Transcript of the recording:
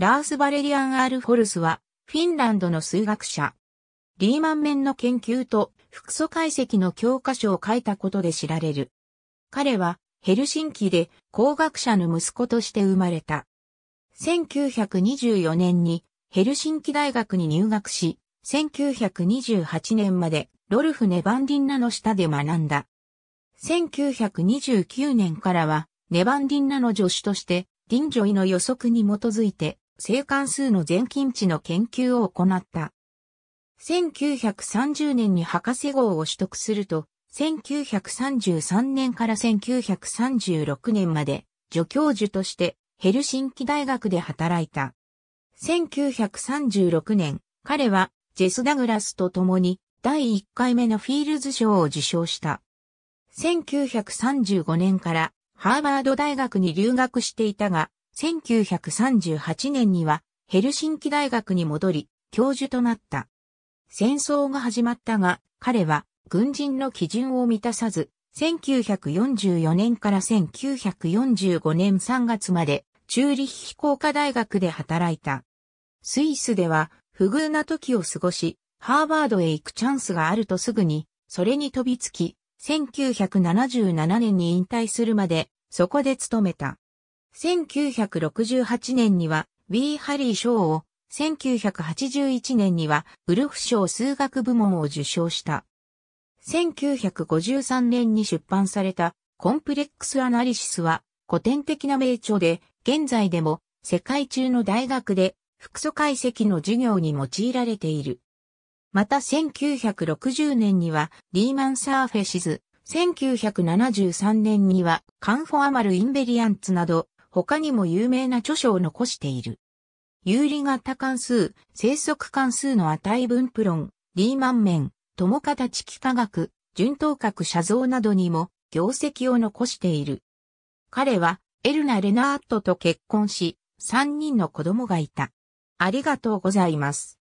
ラース・バレリアン・アール・フォルスは、フィンランドの数学者。リーマン面の研究と、複素解析の教科書を書いたことで知られる。彼は、ヘルシンキで工学者の息子として生まれた。1924年にヘルシンキ大学に入学し、1928年までロルフ・ネバンディンナの下で学んだ。1929年からはネバンディンナの助手として、ディンジョイの予測に基づいて生関数の全近値の研究を行った。1930年に博士号を取得すると、1933年から1936年まで助教授としてヘルシンキ大学で働いた。1936年、彼はジェス・ダグラスと共に第1回目のフィールズ賞を受賞した。1935年からハーバード大学に留学していたが、1938年にはヘルシンキ大学に戻り、教授となった。戦争が始まったが、彼は軍人の基準を満たさず、1944年から1945年3月まで、チューリッヒ工科大学で働いた。スイスでは、不遇な時を過ごし、ハーバードへ行くチャンスがあるとすぐに、それに飛びつき、1977年に引退するまで、そこで勤めた。1968年にはー・ハリー賞を、1981年にはウルフ賞数学部門を受賞した。1953年に出版されたコンプレックスアナリシスは古典的な名著で、現在でも世界中の大学で複素解析の授業に用いられている。また1960年にはリーマンサーフェシズ、1973年にはカンフォアマル・インベリアンツなど他にも有名な著書を残している。有理型関数、生息関数の値分布論、リーマン面、友方地気化学、順等角写像などにも業績を残している。彼はエルナ・レナーットと結婚し、3人の子供がいた。ありがとうございます。